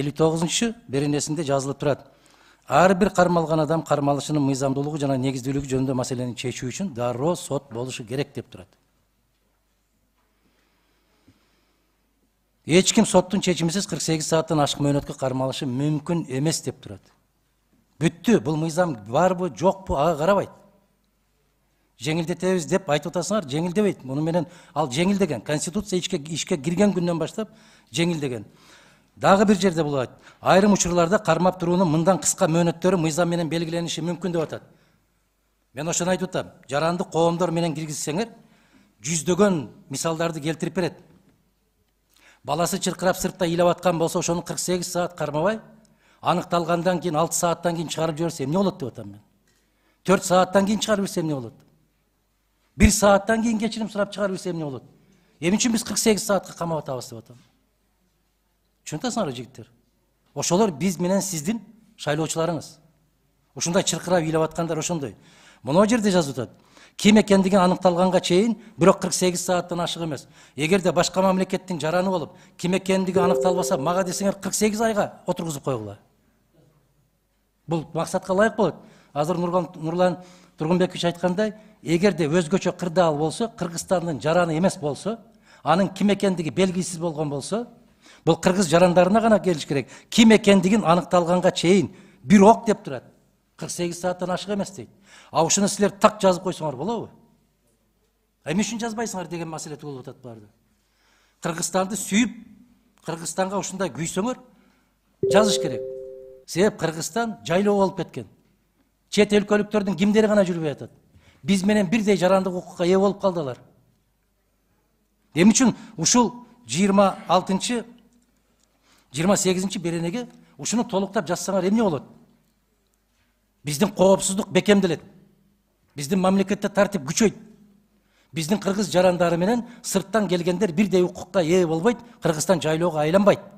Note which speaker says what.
Speaker 1: элүү тогузунчу беренесінде жазылып тұрады әрбір қармалған адам кармалышынын мыйзамдуулугу жана негізділігі жөнінде мәселені шешу үшін дароо сот болушу керек деп тұрады эч ким соттун чечимисиз кырк сағаттан сааттан ашык мөөнөткө кармалышы емес деп тұрады. бүтті бұл мыйзам барбы жокпу ага қарабайды жеңилдетебиз деп айтып атасыңар жеңилдебейт муну менен ал жеңілдеген конституция ішке кірген күннен баштап жеңилдеген дағы бір жерде бул айрым учурларда кармап туруунун мындан кыска мөөнөттөрү мыйзам менен белгилениши мүмкүн деп атат мен ошону айтып атам жарандык коомдор менен киргизсеңер жүздөгөн мисалдарды келтирип берет баласы чыркырап сыртта ыйлап аткан болсо ошону кырк сегиз саат кармабай аныкталгандан кийин алты сааттан кийин чыгарып жиберсе эмне болот деп атам мен төрт сааттан кийин чыгарып жиберсе эмне болот бир сааттан кийин кечирим сурап чыгарып жиберсе эмне болот эмне үчүн биз кырк сегиз саатка камап атабыз деп атам ушунтасыңар жигиттер ошолор биз менен сиздин шайлоочуларыңыз ушундай чыркырап ыйлап аткандар ошондой мына жерде жазып атат ким экендиги аныкталганга чейин бирок кырк сегиз сааттан ашык эмес эгерде башка мамлекеттин жараны болуп ким экендиги аныкталбаса мага десеңер кырк сегиз айга отургузуп койгула бул максатка ылайык болот азыр нурлан тургунбекович айткандай эгерде өзгөчө кырдаал болсо кыргызстандын жараны эмес болсо анын ким экендиги белгисиз болгон болсо бұл қырғыз жарандарына ғана келіш керек ким екендігін анықталғанға шейін бирок деп тұрады 48 сааттан ашық емес дейді аушыны ушуну силер так жазып койсоңор болобу эме үшін жазбайсыңар деген маселе туулуп атат баары кыргызстанды сүйүп кыргызстанга ушундай күйсөңөр жазыш керек себеп кыргызстан жайлоо болуп кеткен чет өлкөлүктөрдүн кимдери гана жүрбөй атат биз менен бирдей жарандык укукка ээ болуп калды алар эмне үчүн ушул жыйырма 28. сегізінші беренеге ушуну толуктап жазсаңар эмне болот биздин коопсуздук бекемделет биздин мамлекетте тартип күчөйт биздин кыргыз жарандары менен сырттан келгендер бирдей укукка ээ болбойт кыргызстан жайлоого айланбайт